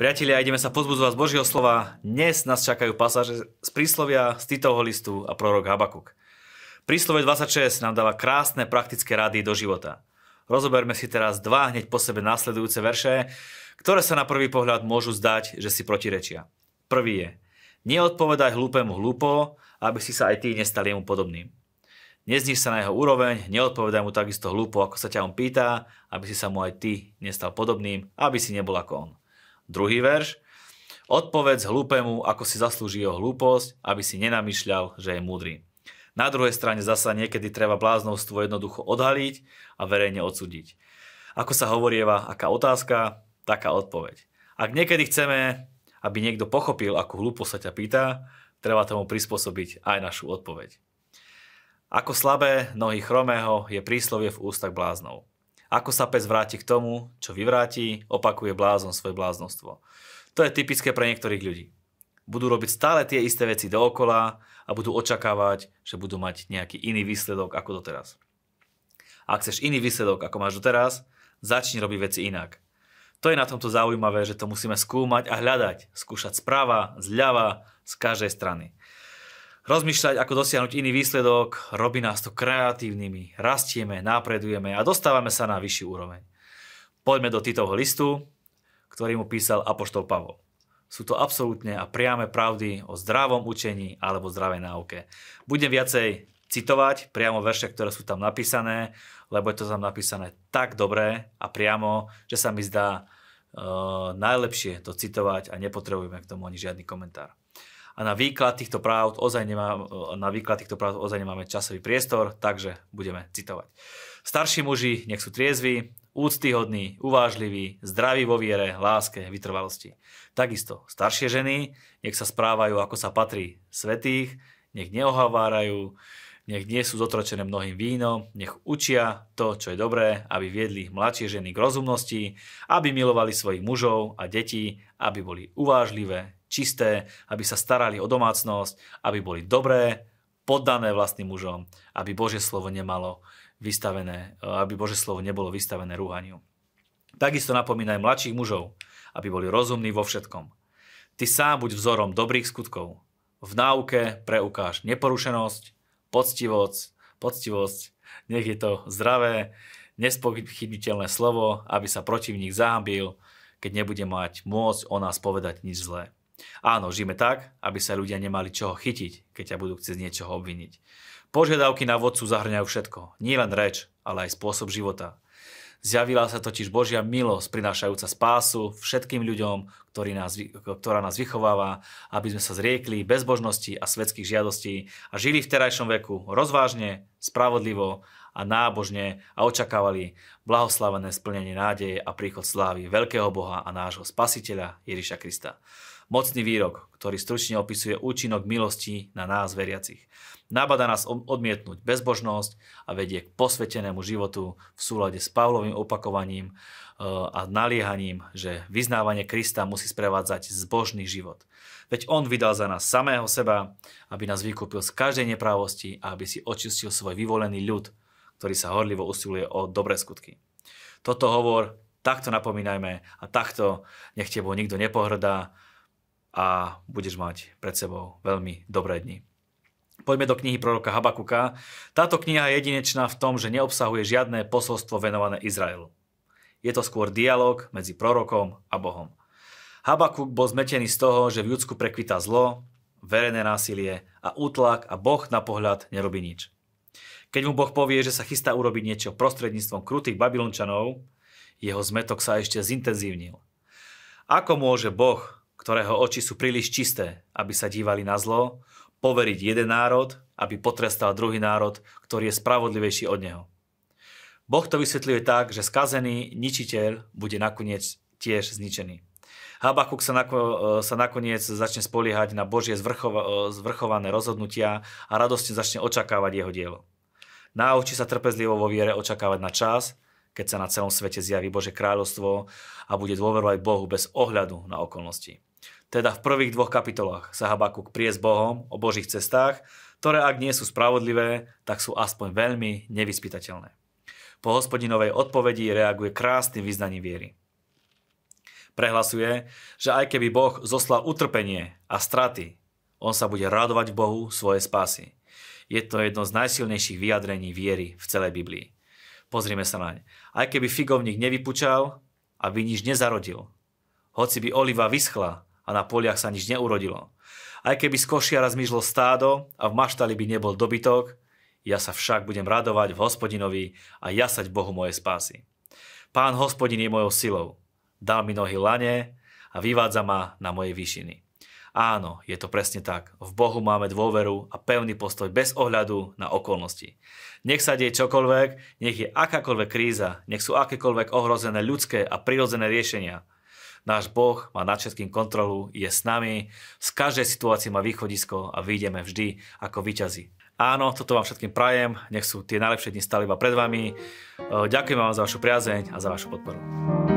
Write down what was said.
Priatelia, ideme sa pozbudzovať z Božieho slova. Dnes nás čakajú pasáže z príslovia, z Titovho listu a prorok Habakuk. Príslove 26 nám dáva krásne praktické rady do života. Rozoberme si teraz dva hneď po sebe následujúce verše, ktoré sa na prvý pohľad môžu zdať, že si protirečia. Prvý je, neodpovedaj hlúpemu hlúpo, aby si sa aj ty nestal jemu podobným. Nezniž sa na jeho úroveň, neodpovedaj mu takisto hlúpo, ako sa ťa on pýta, aby si sa mu aj ty nestal podobným, aby si nebol ako on. Druhý verš. Odpovedz hlúpemu, ako si zaslúži jeho hlúposť, aby si nenamýšľal, že je múdry. Na druhej strane zasa niekedy treba bláznostvo jednoducho odhaliť a verejne odsúdiť. Ako sa hovorieva, aká otázka, taká odpoveď. Ak niekedy chceme, aby niekto pochopil, akú hlúposť sa ťa pýta, treba tomu prispôsobiť aj našu odpoveď. Ako slabé nohy chromého je príslovie v ústach bláznov. Ako sa pes vráti k tomu, čo vyvráti, opakuje blázon svoje bláznostvo. To je typické pre niektorých ľudí. Budú robiť stále tie isté veci dookola a budú očakávať, že budú mať nejaký iný výsledok ako doteraz. A ak chceš iný výsledok ako máš doteraz, začni robiť veci inak. To je na tomto zaujímavé, že to musíme skúmať a hľadať. Skúšať správa, zľava, z každej strany rozmýšľať, ako dosiahnuť iný výsledok, robí nás to kreatívnymi, rastieme, napredujeme a dostávame sa na vyšší úroveň. Poďme do Titovho listu, ktorý mu písal Apoštol Pavol. Sú to absolútne a priame pravdy o zdravom učení alebo zdravej náuke. Budem viacej citovať priamo verše, ktoré sú tam napísané, lebo je to tam napísané tak dobre a priamo, že sa mi zdá e, najlepšie to citovať a nepotrebujeme k tomu ani žiadny komentár a na výklad týchto práv ozaj nemá, na výklad týchto práv ozaj nemáme časový priestor, takže budeme citovať. Starší muži nech sú triezvi, úctyhodní, uvážliví, zdraví vo viere, láske, vytrvalosti. Takisto staršie ženy nech sa správajú ako sa patrí svetých, nech neohavárajú, nech nie sú zotročené mnohým vínom, nech učia to, čo je dobré, aby viedli mladšie ženy k rozumnosti, aby milovali svojich mužov a detí, aby boli uvážlivé, čisté, aby sa starali o domácnosť, aby boli dobré, poddané vlastným mužom, aby Božie slovo nemalo vystavené, aby Božie slovo nebolo vystavené rúhaniu. Takisto napomínaj mladších mužov, aby boli rozumní vo všetkom. Ty sám buď vzorom dobrých skutkov. V náuke preukáž neporušenosť, poctivosť, poctivosť, nech je to zdravé, nespochybniteľné slovo, aby sa protivník zahambil, keď nebude mať môcť o nás povedať nič zlé. Áno, žijeme tak, aby sa ľudia nemali čoho chytiť, keď ťa budú chcieť z niečoho obviniť. Požiadavky na vodcu zahrňajú všetko, nielen reč, ale aj spôsob života. Zjavila sa totiž Božia milosť, prinášajúca spásu všetkým ľuďom, ktorý nás, ktorá nás vychováva, aby sme sa zriekli bezbožnosti a svetských žiadostí a žili v terajšom veku rozvážne, spravodlivo a nábožne a očakávali blahoslavené splnenie nádeje a príchod slávy veľkého Boha a nášho spasiteľa Ježiša Krista. Mocný výrok, ktorý stručne opisuje účinok milosti na nás veriacich. Nabada nás odmietnúť bezbožnosť a vedie k posvetenému životu v súlade s Pavlovým opakovaním e, a naliehaním, že vyznávanie Krista musí sprevádzať zbožný život. Veď On vydal za nás samého seba, aby nás vykúpil z každej neprávosti a aby si očistil svoj vyvolený ľud, ktorý sa horlivo usiluje o dobré skutky. Toto hovor takto napomínajme a takto nech tebo nikto nepohrdá, a budeš mať pred sebou veľmi dobré dni. Poďme do knihy proroka Habakuka. Táto kniha je jedinečná v tom, že neobsahuje žiadne posolstvo venované Izraelu. Je to skôr dialog medzi prorokom a Bohom. Habakuk bol zmetený z toho, že v Judsku prekvita zlo, verejné násilie a útlak a Boh na pohľad nerobí nič. Keď mu Boh povie, že sa chystá urobiť niečo prostredníctvom krutých babylončanov, jeho zmetok sa ešte zintenzívnil. Ako môže Boh ktorého oči sú príliš čisté, aby sa dívali na zlo, poveriť jeden národ, aby potrestal druhý národ, ktorý je spravodlivejší od neho. Boh to vysvetľuje tak, že skazený ničiteľ bude nakoniec tiež zničený. Habakuk sa, nako, e, sa nakoniec začne spoliehať na Božie zvrchova, e, zvrchované rozhodnutia a radostne začne očakávať jeho dielo. Naučí sa trpezlivo vo viere očakávať na čas, keď sa na celom svete zjaví Bože kráľovstvo a bude dôverovať Bohu bez ohľadu na okolnosti. Teda v prvých dvoch kapitolách sa Habakuk prie s Bohom o Božích cestách, ktoré ak nie sú spravodlivé, tak sú aspoň veľmi nevyspytateľné. Po hospodinovej odpovedi reaguje krásnym vyznaním viery. Prehlasuje, že aj keby Boh zoslal utrpenie a straty, on sa bude radovať v Bohu svoje spásy. Je to jedno z najsilnejších vyjadrení viery v celej Biblii. Pozrime sa naň. Aj keby figovník nevypučal a nič nezarodil, hoci by oliva vyschla a na poliach sa nič neurodilo. Aj keby z košiara zmizlo stádo a v maštali by nebol dobytok, ja sa však budem radovať v hospodinovi a jasať Bohu moje spásy. Pán hospodin je mojou silou. Dal mi nohy lane a vyvádza ma na moje výšiny. Áno, je to presne tak. V Bohu máme dôveru a pevný postoj bez ohľadu na okolnosti. Nech sa deje čokoľvek, nech je akákoľvek kríza, nech sú akékoľvek ohrozené ľudské a prirodzené riešenia – Náš Boh má nad všetkým kontrolu, je s nami, z každej situácie má východisko a vyjdeme vždy ako vyťazi. Áno, toto vám všetkým prajem, nech sú tie najlepšie dni stále iba pred vami. E, ďakujem vám za vašu priazeň a za vašu podporu.